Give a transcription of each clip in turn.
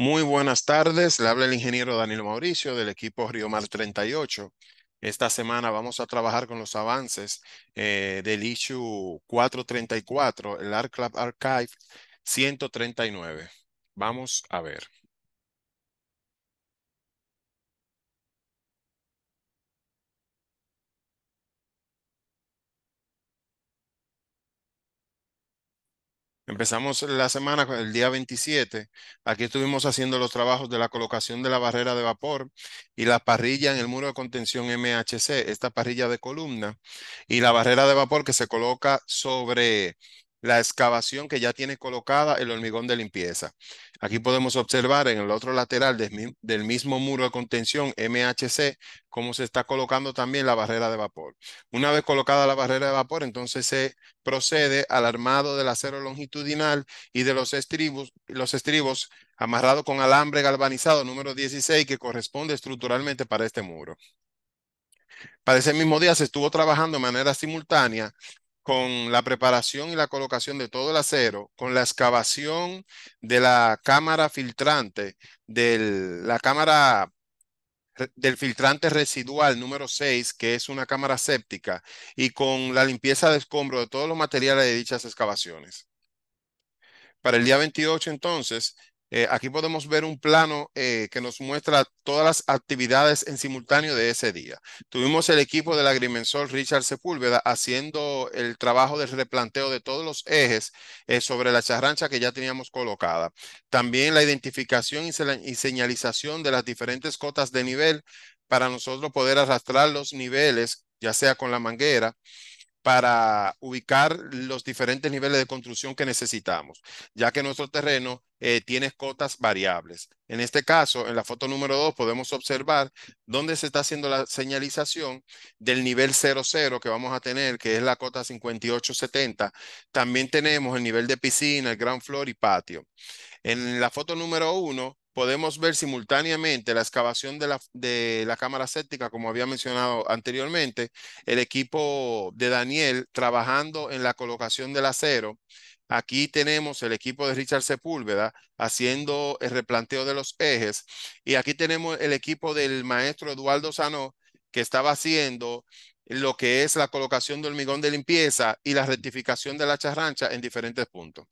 Muy buenas tardes, le habla el ingeniero Daniel Mauricio del equipo Río Mar 38. Esta semana vamos a trabajar con los avances eh, del issue 434, el ArcLab Archive 139. Vamos a ver. Empezamos la semana, el día 27. Aquí estuvimos haciendo los trabajos de la colocación de la barrera de vapor y la parrilla en el muro de contención MHC, esta parrilla de columna, y la barrera de vapor que se coloca sobre la excavación que ya tiene colocada el hormigón de limpieza. Aquí podemos observar en el otro lateral del mismo muro de contención MHC cómo se está colocando también la barrera de vapor. Una vez colocada la barrera de vapor, entonces se procede al armado del acero longitudinal y de los estribos, los estribos amarrado con alambre galvanizado número 16 que corresponde estructuralmente para este muro. Para ese mismo día se estuvo trabajando de manera simultánea con la preparación y la colocación de todo el acero, con la excavación de la cámara filtrante, de la cámara del filtrante residual número 6, que es una cámara séptica, y con la limpieza de escombro de todos los materiales de dichas excavaciones. Para el día 28, entonces, eh, aquí podemos ver un plano eh, que nos muestra todas las actividades en simultáneo de ese día. Tuvimos el equipo del agrimensor Richard Sepúlveda haciendo el trabajo del replanteo de todos los ejes eh, sobre la charrancha que ya teníamos colocada. También la identificación y, y señalización de las diferentes cotas de nivel para nosotros poder arrastrar los niveles, ya sea con la manguera para ubicar los diferentes niveles de construcción que necesitamos, ya que nuestro terreno eh, tiene cotas variables. En este caso, en la foto número 2 podemos observar dónde se está haciendo la señalización del nivel 00 que vamos a tener, que es la cota 5870. También tenemos el nivel de piscina, el ground floor y patio. En la foto número 1 podemos ver simultáneamente la excavación de la, cámara séptica, como había mencionado anteriormente, el equipo de Daniel trabajando en la colocación del acero. Aquí tenemos el equipo de Richard Sepúlveda haciendo el replanteo de los ejes. Y aquí tenemos el equipo del maestro Eduardo Sano, que estaba haciendo lo que es la colocación de hormigón de limpieza y la rectificación de la charrancha en diferentes puntos.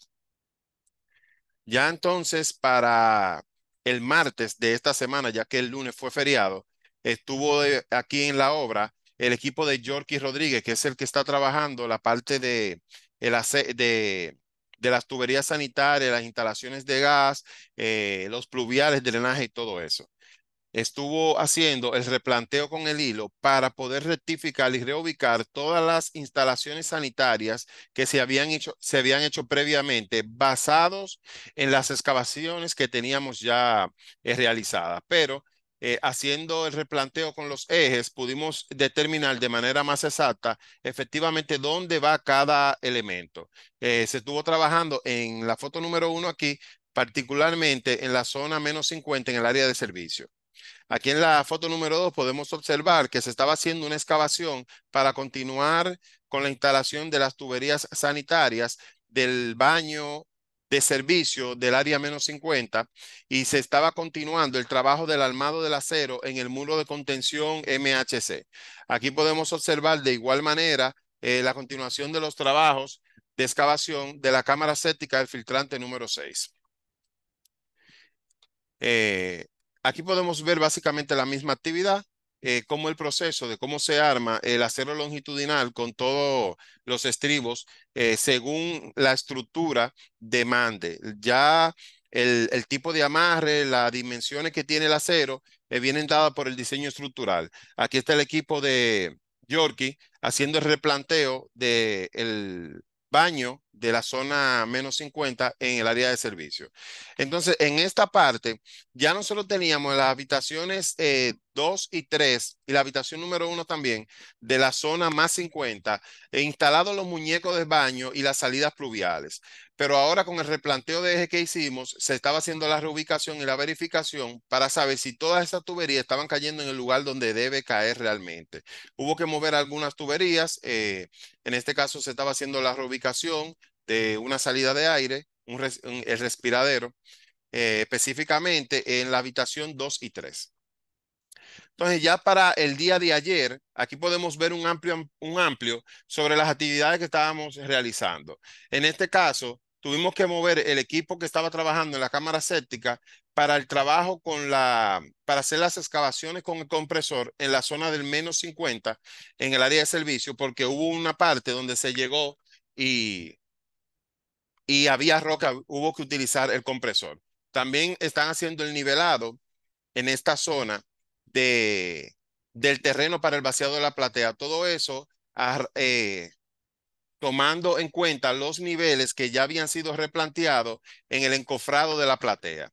Ya entonces, para el martes de esta semana, ya que el lunes fue feriado, estuvo eh, aquí en la obra el equipo de y Rodríguez, que es el que está trabajando la parte de, las tuberías sanitarias, las instalaciones de gas, eh, los pluviales, drenaje y todo eso estuvo haciendo el replanteo con el hilo para poder rectificar y reubicar todas las instalaciones sanitarias que se habían hecho, se habían hecho previamente basados en las excavaciones que teníamos ya eh, realizadas. Pero eh, haciendo el replanteo con los ejes, pudimos determinar de manera más exacta efectivamente dónde va cada elemento. Eh, se estuvo trabajando en la foto número uno aquí, particularmente en la zona menos 50 en el área de servicio. Aquí en la foto número 2 podemos observar que se estaba haciendo una excavación para continuar con la instalación de las tuberías sanitarias del baño de servicio del área menos 50 y se estaba continuando el trabajo del armado del acero en el muro de contención MHC. Aquí podemos observar de igual manera eh, la continuación de los trabajos de excavación de la cámara séptica del filtrante número 6. Aquí podemos ver básicamente la misma actividad, como eh, cómo el proceso de cómo se arma el acero longitudinal con todos los estribos eh, según la estructura demande. Ya el, tipo de amarre, las dimensiones que tiene el acero eh, vienen dadas por el diseño estructural. Aquí está el equipo de Yorkie haciendo el replanteo del baño de la zona menos 50 en el área de servicio. Entonces, en esta parte, ya nosotros teníamos las habitaciones 2 eh, y 3 y la habitación número 1 también de la zona más 50, e instalados los muñecos de baño y las salidas pluviales. Pero ahora con el replanteo de eje que hicimos, se estaba haciendo la reubicación y la verificación para saber si todas esas tuberías estaban cayendo en el lugar donde debe caer realmente. Hubo que mover algunas tuberías, eh, en este caso se estaba haciendo la reubicación, de una salida de aire, el respiradero, eh, específicamente en la habitación 2 y 3. Entonces, ya para el día de ayer, aquí podemos ver un amplio, un amplio sobre las actividades que estábamos realizando. En este caso, tuvimos que mover el equipo que estaba trabajando en la cámara séptica para el trabajo con la, para hacer las excavaciones con el compresor en la zona del menos 50 en el área de servicio, porque hubo una parte donde se llegó y y había roca, hubo que utilizar el compresor. También están haciendo el nivelado en esta zona de, del terreno para el vaciado de la platea. Todo eso ah, eh, tomando en cuenta los niveles que ya habían sido replanteados en el encofrado de la platea.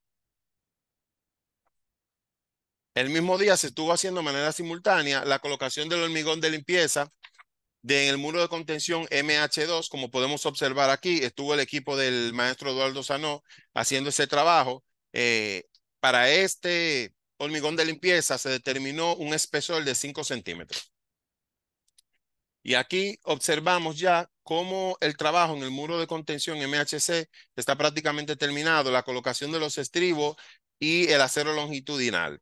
El mismo día se estuvo haciendo de manera simultánea la colocación del hormigón de limpieza de en el muro de contención MH2, como podemos observar aquí, estuvo el equipo del maestro Eduardo Sanó haciendo ese trabajo. Eh, para este hormigón de limpieza se determinó un espesor de 5 centímetros. Y aquí observamos ya cómo el trabajo en el muro de contención MHC está prácticamente terminado, la colocación de los estribos y el acero longitudinal.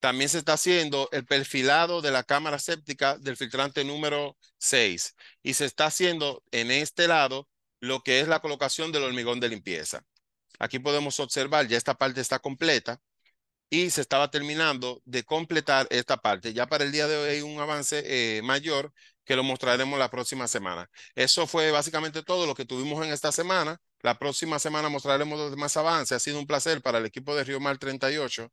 También se está haciendo el perfilado de la cámara séptica del filtrante número 6 y se está haciendo en este lado lo que es la colocación del hormigón de limpieza. Aquí podemos observar, ya esta parte está completa y se estaba terminando de completar esta parte. Ya para el día de hoy hay un avance eh, mayor que lo mostraremos la próxima semana. Eso fue básicamente todo lo que tuvimos en esta semana. La próxima semana mostraremos más avances. Ha sido un placer para el equipo de Río Mar 38